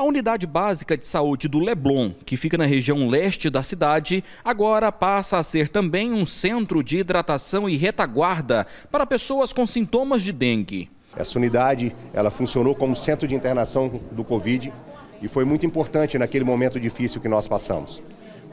A unidade básica de saúde do Leblon, que fica na região leste da cidade, agora passa a ser também um centro de hidratação e retaguarda para pessoas com sintomas de dengue. Essa unidade, ela funcionou como centro de internação do Covid e foi muito importante naquele momento difícil que nós passamos.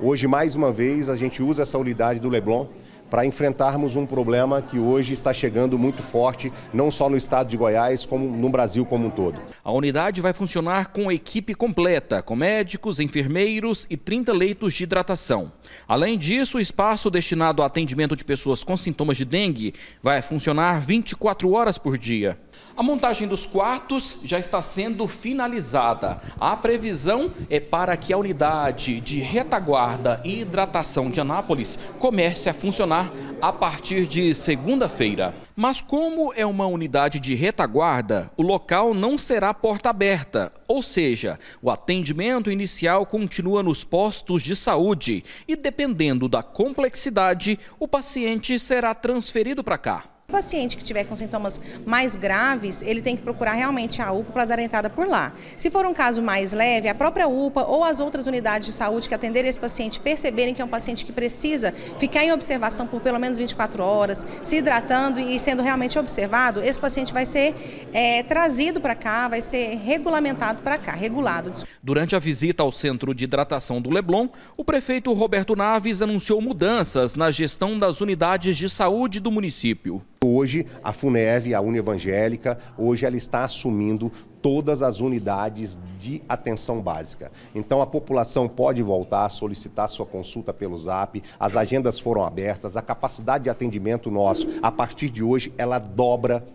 Hoje, mais uma vez, a gente usa essa unidade do Leblon para enfrentarmos um problema que hoje está chegando muito forte, não só no estado de Goiás, como no Brasil como um todo. A unidade vai funcionar com equipe completa, com médicos, enfermeiros e 30 leitos de hidratação. Além disso, o espaço destinado ao atendimento de pessoas com sintomas de dengue vai funcionar 24 horas por dia. A montagem dos quartos já está sendo finalizada. A previsão é para que a unidade de retaguarda e hidratação de Anápolis comece a funcionar a partir de segunda-feira. Mas como é uma unidade de retaguarda, o local não será porta aberta, ou seja, o atendimento inicial continua nos postos de saúde e dependendo da complexidade, o paciente será transferido para cá. O paciente que tiver com sintomas mais graves, ele tem que procurar realmente a UPA para dar entrada por lá. Se for um caso mais leve, a própria UPA ou as outras unidades de saúde que atenderem esse paciente perceberem que é um paciente que precisa ficar em observação por pelo menos 24 horas, se hidratando e sendo realmente observado, esse paciente vai ser é, trazido para cá, vai ser regulamentado para cá, regulado. Durante a visita ao Centro de Hidratação do Leblon, o prefeito Roberto Naves anunciou mudanças na gestão das unidades de saúde do município. Hoje, a FUNEV, a Uni Evangélica, hoje ela está assumindo todas as unidades de atenção básica. Então a população pode voltar, solicitar sua consulta pelo Zap, as agendas foram abertas, a capacidade de atendimento nosso, a partir de hoje, ela dobra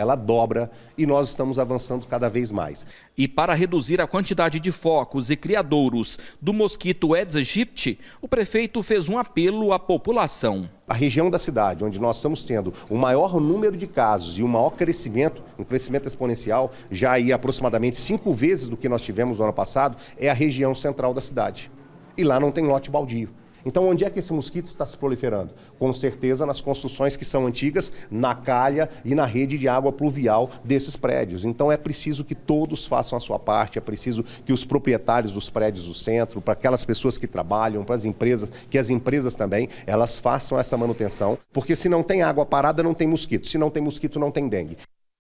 ela dobra e nós estamos avançando cada vez mais. E para reduzir a quantidade de focos e criadouros do mosquito Aedes aegypti, o prefeito fez um apelo à população. A região da cidade, onde nós estamos tendo o maior número de casos e o maior crescimento, um crescimento exponencial, já aí aproximadamente cinco vezes do que nós tivemos no ano passado, é a região central da cidade. E lá não tem lote baldio. Então, onde é que esse mosquito está se proliferando? Com certeza nas construções que são antigas, na calha e na rede de água pluvial desses prédios. Então, é preciso que todos façam a sua parte, é preciso que os proprietários dos prédios do centro, para aquelas pessoas que trabalham, para as empresas, que as empresas também, elas façam essa manutenção, porque se não tem água parada, não tem mosquito. Se não tem mosquito, não tem dengue.